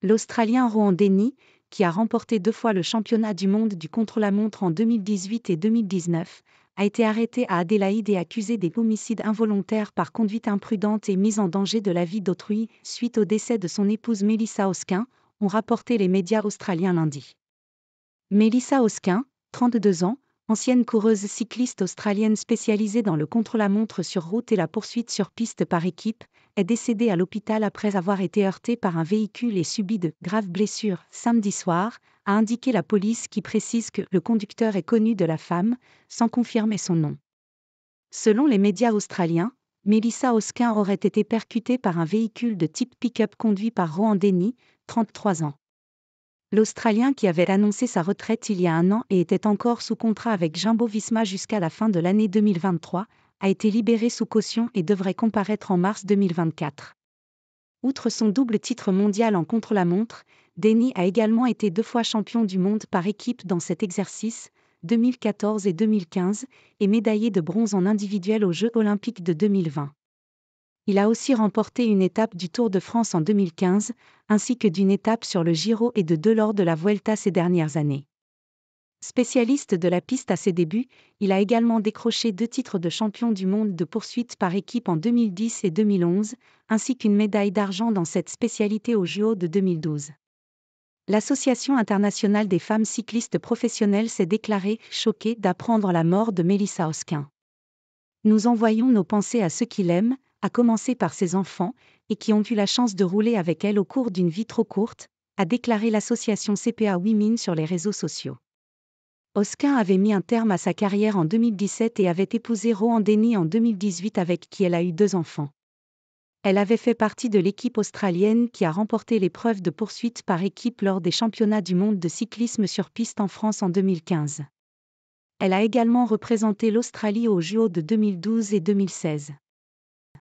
L'Australien Rohan Denny, qui a remporté deux fois le championnat du monde du contre-la-montre en 2018 et 2019, a été arrêté à Adélaïde et accusé des homicides involontaires par conduite imprudente et mise en danger de la vie d'autrui suite au décès de son épouse Melissa Hoskin, ont rapporté les médias australiens lundi. Melissa Hoskin, 32 ans, ancienne coureuse cycliste australienne spécialisée dans le contre-la-montre sur route et la poursuite sur piste par équipe, est décédé à l'hôpital après avoir été heurté par un véhicule et subi de graves blessures samedi soir, a indiqué la police qui précise que le conducteur est connu de la femme, sans confirmer son nom. Selon les médias australiens, Melissa Oskin aurait été percutée par un véhicule de type pick-up conduit par Rohan Denny, 33 ans. L'Australien qui avait annoncé sa retraite il y a un an et était encore sous contrat avec Jumbo Visma jusqu'à la fin de l'année 2023 a été libéré sous caution et devrait comparaître en mars 2024. Outre son double titre mondial en contre-la-montre, Denis a également été deux fois champion du monde par équipe dans cet exercice, 2014 et 2015, et médaillé de bronze en individuel aux Jeux olympiques de 2020. Il a aussi remporté une étape du Tour de France en 2015, ainsi que d'une étape sur le Giro et de deux lors de la Vuelta ces dernières années. Spécialiste de la piste à ses débuts, il a également décroché deux titres de champion du monde de poursuite par équipe en 2010 et 2011, ainsi qu'une médaille d'argent dans cette spécialité aux JO de 2012. L'Association internationale des femmes cyclistes professionnelles s'est déclarée choquée d'apprendre la mort de Mélissa Hosquin. Nous envoyons nos pensées à ceux qui l'aiment, à commencer par ses enfants, et qui ont eu la chance de rouler avec elle au cours d'une vie trop courte, a déclaré l'association CPA Women sur les réseaux sociaux. Oscar avait mis un terme à sa carrière en 2017 et avait épousé Rohan Denny en 2018 avec qui elle a eu deux enfants. Elle avait fait partie de l'équipe australienne qui a remporté l'épreuve de poursuite par équipe lors des championnats du monde de cyclisme sur piste en France en 2015. Elle a également représenté l'Australie aux JO de 2012 et 2016.